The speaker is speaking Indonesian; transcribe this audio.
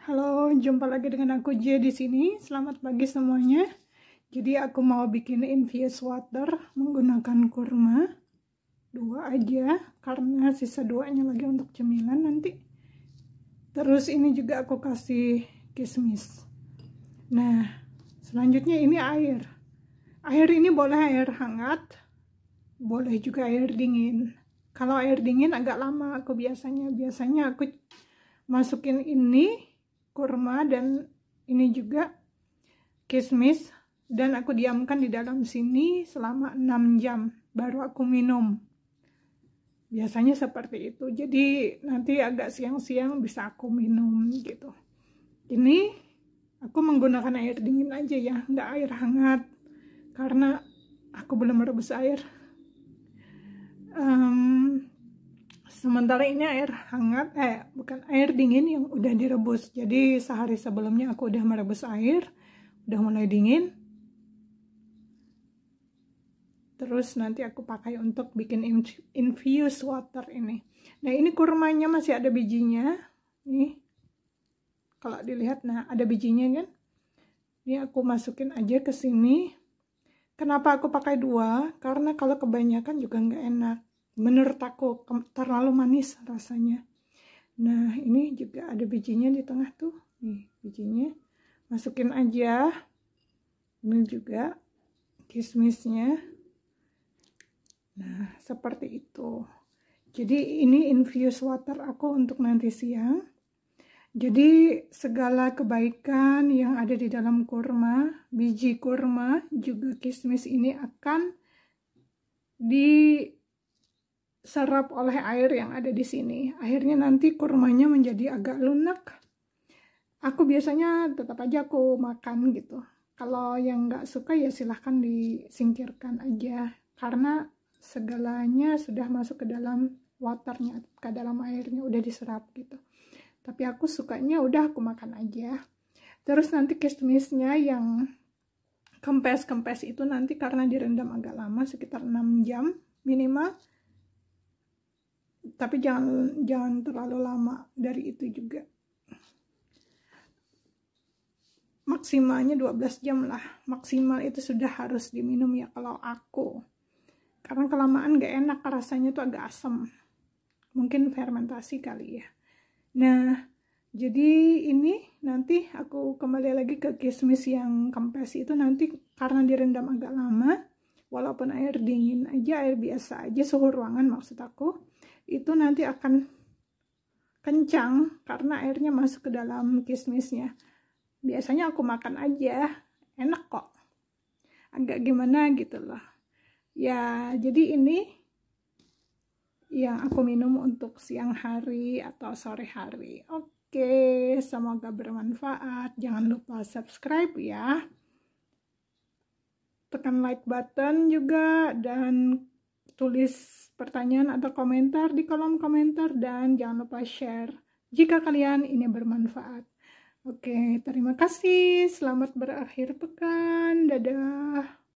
Halo, jumpa lagi dengan aku J di sini. Selamat pagi semuanya. Jadi aku mau bikin infused water menggunakan kurma. Dua aja, karena sisa duanya lagi untuk cemilan nanti. Terus ini juga aku kasih kismis. Nah, selanjutnya ini air. Air ini boleh air hangat, boleh juga air dingin kalau air dingin agak lama aku biasanya biasanya aku masukin ini kurma dan ini juga kismis dan aku diamkan di dalam sini selama 6 jam baru aku minum biasanya seperti itu jadi nanti agak siang-siang bisa aku minum gitu ini aku menggunakan air dingin aja ya nggak air hangat karena aku belum merebus air sementara ini air hangat eh bukan air dingin yang udah direbus jadi sehari sebelumnya aku udah merebus air udah mulai dingin terus nanti aku pakai untuk bikin infused water ini nah ini kurmanya masih ada bijinya nih kalau dilihat nah ada bijinya kan ini aku masukin aja ke sini kenapa aku pakai dua karena kalau kebanyakan juga nggak enak menurut aku terlalu manis rasanya nah ini juga ada bijinya di tengah tuh nih bijinya masukin aja ini juga kismisnya nah seperti itu jadi ini infuse water aku untuk nanti siang jadi segala kebaikan yang ada di dalam kurma, biji kurma, juga kismis ini akan di diserap oleh air yang ada di sini. Akhirnya nanti kurmanya menjadi agak lunak. Aku biasanya tetap aja aku makan gitu. Kalau yang nggak suka ya silahkan disingkirkan aja. Karena segalanya sudah masuk ke dalam waternya, ke dalam airnya udah diserap gitu. Tapi aku sukanya udah aku makan aja. Terus nanti kismisnya yang kempes-kempes itu nanti karena direndam agak lama, sekitar 6 jam minimal tapi jangan jangan terlalu lama dari itu juga maksimalnya 12 jam lah maksimal itu sudah harus diminum ya kalau aku karena kelamaan gak enak rasanya tuh agak asam mungkin fermentasi kali ya nah jadi ini nanti aku kembali lagi ke kismis yang kempes itu nanti karena direndam agak lama walaupun air dingin aja air biasa aja suhu ruangan maksud aku itu nanti akan kencang karena airnya masuk ke dalam kismisnya biasanya aku makan aja enak kok agak gimana gitu loh ya jadi ini yang aku minum untuk siang hari atau sore hari oke semoga bermanfaat jangan lupa subscribe ya tekan like button juga dan tulis pertanyaan atau komentar di kolom komentar dan jangan lupa share jika kalian ini bermanfaat. Oke, terima kasih. Selamat berakhir pekan. Dadah.